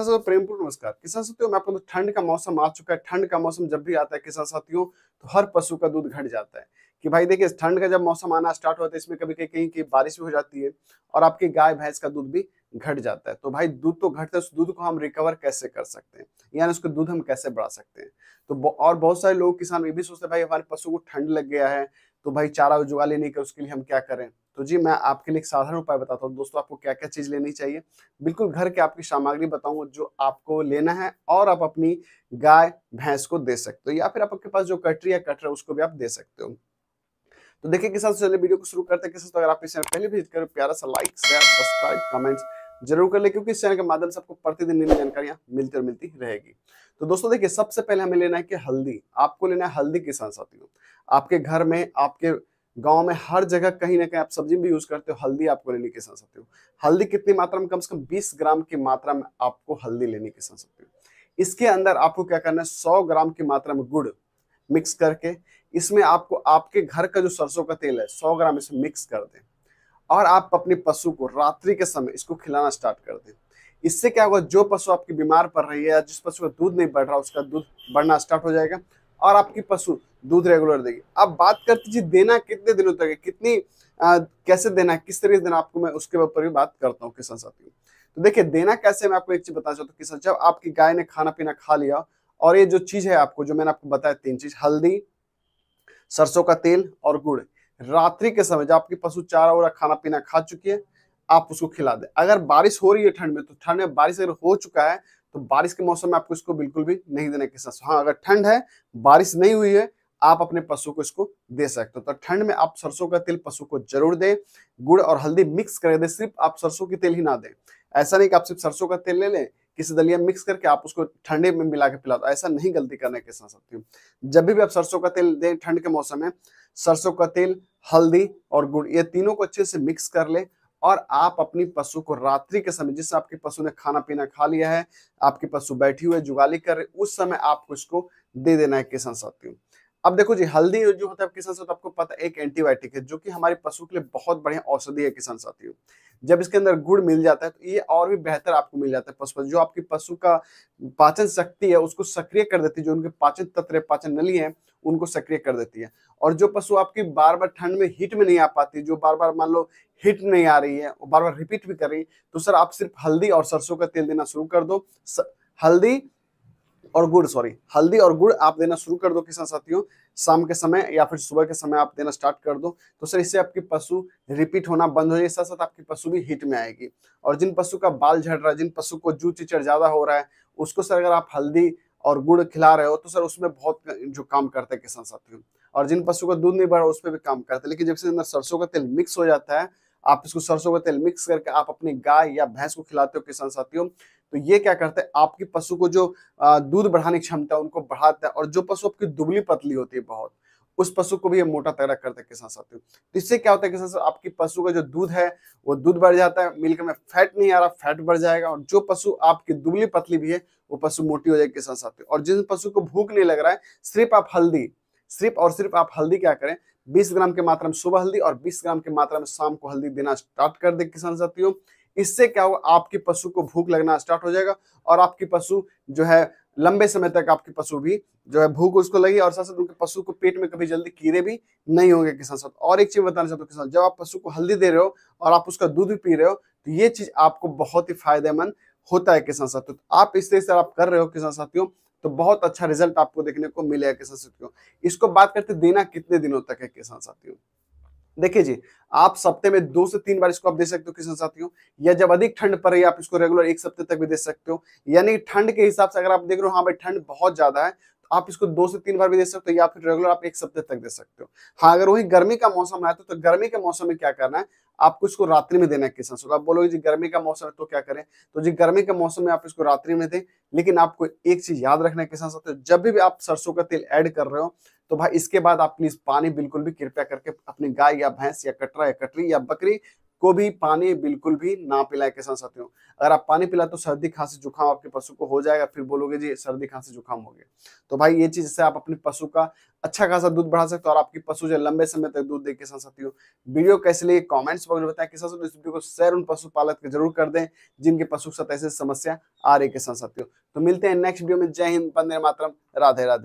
प्रेमपूर्ण नमस्कार किसान साथियों मैं आपको ठंड का मौसम आ चुका है ठंड का मौसम जब भी आता है किसान साथियों तो हर पशु का दूध घट जाता है कि भाई देखिए ठंड का जब मौसम आना स्टार्ट होता है इसमें कभी कहीं कहीं बारिश भी हो जाती है और आपकी गाय भैंस का दूध भी घट जाता है तो भाई दूध तो घटता है उस दूध को हम रिकवर कैसे कर सकते हैं यानी उसको दूध हम कैसे बढ़ा सकते हैं तो और बहुत सारे लोग किसान ये भी सोचते हैं भाई हमारे पशु को ठंड लग गया है तो भाई चारा उजुगाली नहीं कर उसके लिए हम क्या करें तो जी मैं आपके लिए एक साधारण उपाय बताता हूँ दोस्तों आपको क्या क्या चीज़ लेनी चाहिए बिल्कुल घर के आपकी सामग्री बताऊंगा जो आपको लेना है और आप अपनी गाय भैंस को दे सकते हो या फिर आपके पास जो कटरी या कटर है उसको भी आप दे सकते हो तो देखिए किसान चलिए वीडियो को शुरू करते हैं किसान तो अगर आप इस चैनल पहले विजिट करो प्यारा सा लाइक शेयर सब्सक्राइब कमेंट्स जरूर कर ले क्योंकि इस चैनल के माध्यम से आपको प्रतिदिन नई जानकारियां मिलती और मिलती रहेगी तो दोस्तों देखिए सबसे पहले हमें लेना है कि हल्दी आपको लेना है हल्दी किसान साथियों आपके घर में आपके गांव में हर जगह कहीं ना कहीं आप सब्जी में यूज करते हो हल्दी आपको लेने के सन सकते हो हल्दी कितनी मात्रा में कम से कम 20 ग्राम की मात्रा में आपको हल्दी लेने के सन सकते हो इसके अंदर आपको क्या करना है सौ ग्राम की मात्रा में गुड़ मिक्स करके इसमें आपको आपके घर का जो सरसों का तेल है सौ ग्राम इसमें मिक्स कर दें और आप अपने पशु को रात्रि के समय इसको खिलाना स्टार्ट कर दें इससे क्या होगा जो पशु आपकी बीमार पड़ रही है या जिस पशु का दूध नहीं बढ़ रहा उसका दूध बढ़ना स्टार्ट हो जाएगा और आपकी पशु दूध रेगुलर देगी अब बात करते जी देना कितने दिनों तक है कितनी आ, कैसे देना है किस तरीके से देना आपको मैं उसके ऊपर भी बात करता हूँ किसान साथियों तो देखिए देना कैसे मैं आपको एक चीज बताना चाहता हूँ किसान जब आपकी गाय ने खाना पीना खा लिया और ये जो चीज है आपको जो मैंने आपको बताया तीन चीज हल्दी सरसों का तेल और गुड़ रात्रि के समय जब आपकी पशु चारा वा खाना पीना खा चुकी है आप उसको खिला दे अगर बारिश हो रही है ठंड में तो ठंड में बारिश अगर हो चुका है तो बारिश के मौसम में आपको इसको बिल्कुल भी नहीं देना किसान हाँ अगर ठंड है बारिश नहीं हुई है आप अपने पशु को इसको दे सकते हो तो ठंड में आप सरसों का तेल पशु को जरूर दें गुड़ और हल्दी मिक्स कर दें सिर्फ आप सरसों की तेल ही ना दें ऐसा नहीं कि आप सिर्फ सरसों का तेल ले लें किसी दलिया मिक्स करके आप उसको ठंडे में मिला के पिला दो ऐसा नहीं गलती करने के साथ सकती हूँ जब भी आप सरसों का तेल दें ठंड के मौसम में सरसों का तेल हल्दी और गुड़ ये तीनों को अच्छे से मिक्स कर ले और आप अपनी पशु को रात्रि के समय जिससे आपके पशु ने खाना पीना खा लिया है आपके पशु बैठी हुए जुगाली कर रहे उस समय आपको इसको दे देना है किसान साथियों अब देखो जी हल्दी जो होता है किसान साथ आपको पता है एक एंटीबायोटिक है जो कि हमारे पशु के लिए बहुत बढ़िया औषधि है किसान साथियों जब इसके अंदर गुड़ मिल जाता है तो ये और भी बेहतर आपको मिल जाता है पशु जो आपकी पशु का पाचन शक्ति है उसको सक्रिय कर देती है जो उनके पाचन तत्व पाचन नली है उनको सक्रिय कर देती है और जो पशु आपकी बार बार ठंड में हीट में नहीं आ पाती जो बार बार मान लो हीट नहीं आ रही है बार बार रिपीट भी कर रही तो सर आप सिर्फ हल्दी और सरसों का तेल देना शुरू कर दो हल्दी और गुड़ सॉरी हल्दी और गुड़ आप देना शुरू कर दो किसान साथियों शाम के समय या फिर सुबह के समय आप देना स्टार्ट कर दो तो सर इससे आपकी पशु रिपीट होना बंद हो जाएगी साथ साथ आपकी पशु भी हिट में आएगी और जिन पशु का बाल झड़ रहा है जिन पशु को जू चिचड़ ज्यादा हो रहा है उसको सर अगर आप हल्दी और गुड़ खिला रहे हो तो सर उसमें बहुत जो काम करते हैं किसान साथियों और जिन पशु का दूध नहीं बढ़ रहा उसमें भी काम करते हैं लेकिन जब से अंदर सरसों का तेल मिक्स हो जाता है आप इसको सरसों का तेल मिक्स करके आप अपनी गाय या भैंस को खिलाते हो किसान साथियों तो ये क्या करते हैं आपकी पशु को जो दूध बढ़ाने की क्षमता है उनको बढ़ाता है और जो पशु आपकी दुबली पतली होती है बहुत उस पशु को भी ये मोटा तगड़ा करते हैं किसान साथियों तो इससे क्या होता है किसान साथियों आपकी पशु का जो दूध है वो दूध बढ़ जाता है मिल्क में फैट नहीं आ रहा फैट बढ़ जाएगा और जो पशु आपकी दुबली पतली भी है वो पशु मोटी हो जाएगी किसान साथियों और जिस पशु को भूख नहीं लग रहा है सिर्फ आप हल्दी सिर्फ और सिर्फ आप हल्दी क्या करें 20 ग्राम की मात्रा में सुबह हल्दी और 20 ग्राम की मात्रा में शाम को हल्दी देना स्टार्ट कर दे किसान साथियों इससे क्या होगा आपके पशु को भूख लगना स्टार्ट हो जाएगा और आपकी पशु जो है लंबे समय तक आपके पशु भी जो है भूख उसको लगी और साथ साथ उनके पशु को पेट में कभी जल्दी कीड़े भी नहीं होंगे किसान साथ और एक चीज बताना चाहता हूँ किसान जब आप पशु को हल्दी दे रहे हो और आप उसका दूध भी पी रहे हो तो ये चीज आपको बहुत ही फायदेमंद होता है किसान साथियों तो आप इस तरह से आप कर रहे हो किसान साथियों तो बहुत अच्छा रिजल्ट आपको देखने को मिलेगा किसान साथियों इसको बात करते देना कितने दिनों तक है किसान साथियों देखिए जी आप सप्ते में दो से तीन बार इसको आप दे सकते हो किसान साथियों या जब अधिक ठंड पड़ रही आप इसको रेगुलर एक सप्ते तक भी दे सकते हो यानी ठंड के हिसाब से अगर आप देख रहे हो हाँ भाई ठंड बहुत ज्यादा है तो आप इसको दो से तीन बार भी दे सकते हो या फिर रेगुलर आप एक सप्ते तक दे सकते हो हाँ अगर वही गर्मी का मौसम आया तो, तो गर्मी के मौसम में क्या करना है आपको इसको रात्रि में देना है किसान सूर्य तो आप बोलोगे जी गर्मी का मौसम है तो क्या करें तो जी गर्मी के मौसम में आप इसको रात्रि में दें लेकिन आपको एक चीज याद रखना है किसान साथियों जब भी आप सरसों का तेल ऐड कर रहे हो तो भाई इसके बाद आप प्लीज पानी बिल्कुल भी कृपया करके अपनी गाय या भैंस या कटरा या कटरी या बकरी को भी पानी बिल्कुल भी ना पिलाए किसान साथियों अगर आप पानी पिला तो सर्दी खांसी जुकाम आपके पशु को हो जाएगा फिर बोलोगे जी सर्दी खांसी जुकाम हो गया तो भाई ये चीज से आप अपने पशु का अच्छा खासा दूध बढ़ा सकते हो और आपकी पशु जो लंबे समय तक दूध दे किसान साथियों वीडियो कैसे लिए कॉमेंट्स बॉक्स में बताए किसान इस वीडियो को शेयर उन पशुपालक के जरूर कर दें जिनके पशु के साथ ऐसी समस्या आ रही किसान साथियों तो मिलते हैं नेक्स्ट वीडियो में जय हिंद पंद्रह मातरम राधे राधे